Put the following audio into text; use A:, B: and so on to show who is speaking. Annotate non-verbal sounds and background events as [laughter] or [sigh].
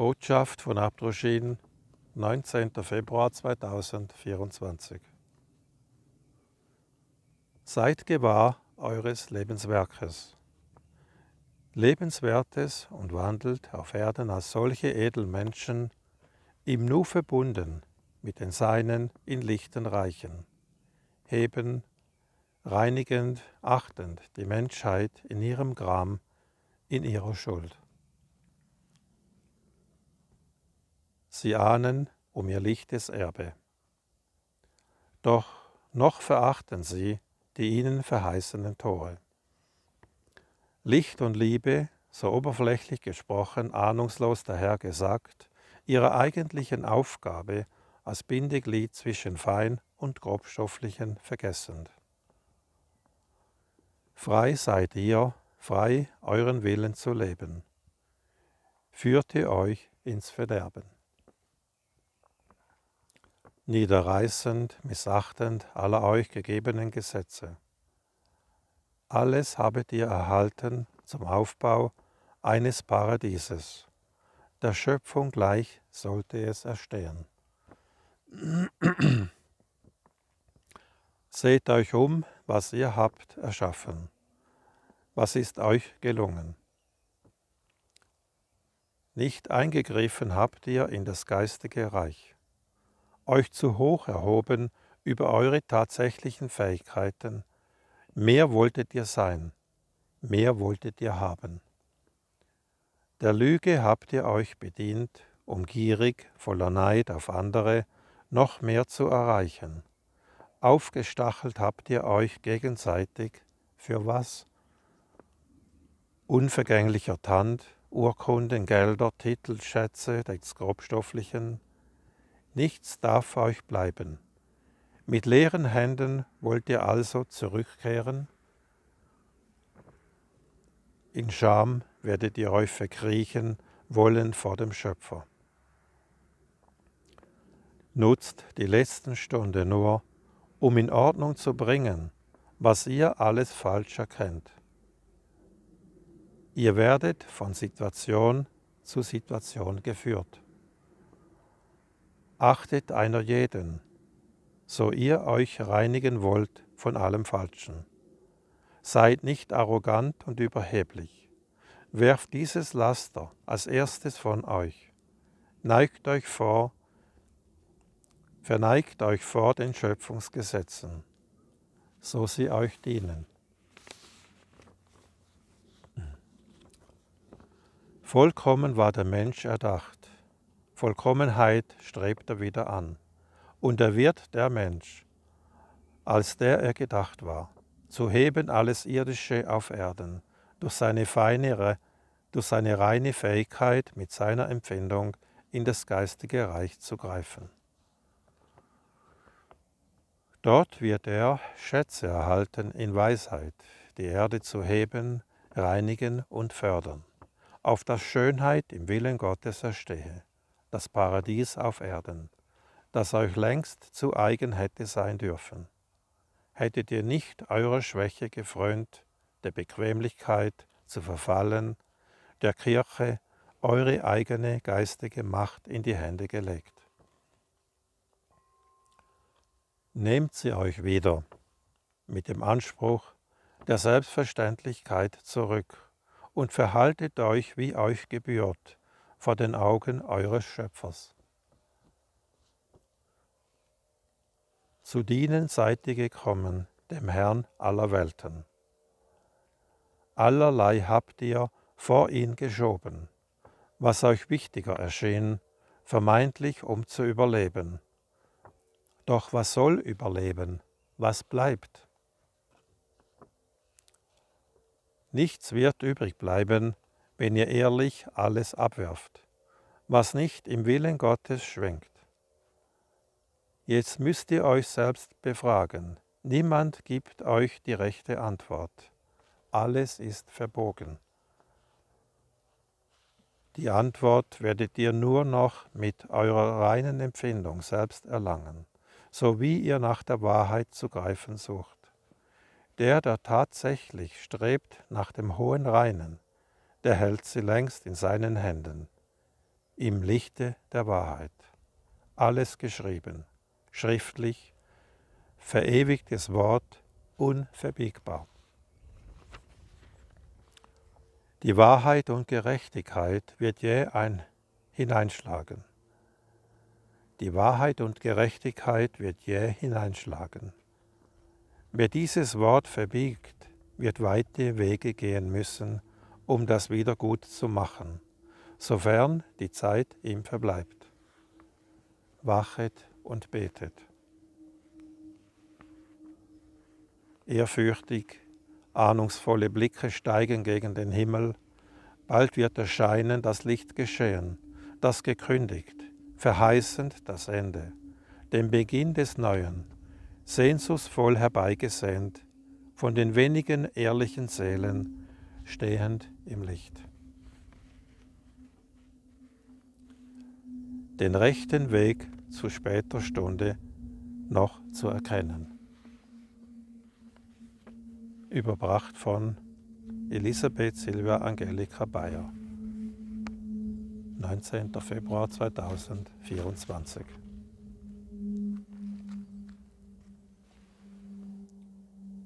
A: Botschaft von Abdruschin, 19. Februar 2024. Seid gewahr eures Lebenswerkes. Lebenswertes und wandelt auf Erden als solche Edelmenschen, im Nu verbunden mit den Seinen in lichten Reichen, heben, reinigend, achtend die Menschheit in ihrem Gram, in ihrer Schuld. sie ahnen um ihr lichtes Erbe. Doch noch verachten sie die ihnen verheißenen Tore. Licht und Liebe, so oberflächlich gesprochen, ahnungslos daher gesagt, ihrer eigentlichen Aufgabe als Bindeglied zwischen Fein- und Grobstofflichen vergessend. Frei seid ihr, frei euren Willen zu leben. Führte euch ins Verderben niederreißend, missachtend aller euch gegebenen Gesetze. Alles habet ihr erhalten zum Aufbau eines Paradieses. Der Schöpfung gleich sollte es erstehen. [clears throat] Seht euch um, was ihr habt erschaffen. Was ist euch gelungen? Nicht eingegriffen habt ihr in das geistige Reich euch zu hoch erhoben über eure tatsächlichen Fähigkeiten. Mehr wolltet ihr sein, mehr wolltet ihr haben. Der Lüge habt ihr euch bedient, um gierig, voller Neid auf andere, noch mehr zu erreichen. Aufgestachelt habt ihr euch gegenseitig, für was? Unvergänglicher Tand, Urkunden, Gelder, Titel, Schätze des Grobstofflichen, Nichts darf euch bleiben. Mit leeren Händen wollt ihr also zurückkehren? In Scham werdet ihr euch verkriechen wollen vor dem Schöpfer. Nutzt die letzten Stunden nur, um in Ordnung zu bringen, was ihr alles falsch erkennt. Ihr werdet von Situation zu Situation geführt achtet einer jeden, so ihr euch reinigen wollt von allem Falschen. Seid nicht arrogant und überheblich. Werft dieses Laster als erstes von euch. Neigt euch vor, verneigt euch vor den Schöpfungsgesetzen, so sie euch dienen. Vollkommen war der Mensch erdacht Vollkommenheit strebt er wieder an. Und er wird der Mensch, als der er gedacht war, zu heben alles Irdische auf Erden, durch seine feinere, durch seine reine Fähigkeit mit seiner Empfindung in das geistige Reich zu greifen. Dort wird er Schätze erhalten in Weisheit, die Erde zu heben, reinigen und fördern, auf das Schönheit im Willen Gottes erstehe das Paradies auf Erden, das euch längst zu eigen hätte sein dürfen. Hättet ihr nicht eurer Schwäche gefrönt, der Bequemlichkeit zu verfallen, der Kirche eure eigene geistige Macht in die Hände gelegt. Nehmt sie euch wieder mit dem Anspruch der Selbstverständlichkeit zurück und verhaltet euch, wie euch gebührt, vor den Augen eures Schöpfers. Zu dienen seid ihr gekommen, dem Herrn aller Welten. Allerlei habt ihr vor ihn geschoben, was euch wichtiger erschien, vermeintlich um zu überleben. Doch was soll überleben? Was bleibt? Nichts wird übrig bleiben, wenn ihr ehrlich alles abwerft, was nicht im Willen Gottes schwenkt. Jetzt müsst ihr euch selbst befragen. Niemand gibt euch die rechte Antwort. Alles ist verbogen. Die Antwort werdet ihr nur noch mit eurer reinen Empfindung selbst erlangen, so wie ihr nach der Wahrheit zu greifen sucht. Der, der tatsächlich strebt nach dem hohen Reinen, der hält sie längst in seinen Händen. Im Lichte der Wahrheit. Alles geschrieben, schriftlich, verewigtes Wort, unverbiegbar. Die Wahrheit und Gerechtigkeit wird je ein hineinschlagen. Die Wahrheit und Gerechtigkeit wird je hineinschlagen. Wer dieses Wort verbiegt, wird weite Wege gehen müssen, um das wieder gut zu machen, sofern die Zeit ihm verbleibt. Wachet und betet. Ehrfürchtig, ahnungsvolle Blicke steigen gegen den Himmel, bald wird erscheinen das Licht geschehen, das gekündigt, verheißend das Ende, den Beginn des Neuen, sehnsuchtsvoll herbeigesehnt, von den wenigen ehrlichen Seelen, stehend im Licht. Den rechten Weg zu später Stunde noch zu erkennen. Überbracht von Elisabeth Silvia Angelika Bayer. 19. Februar 2024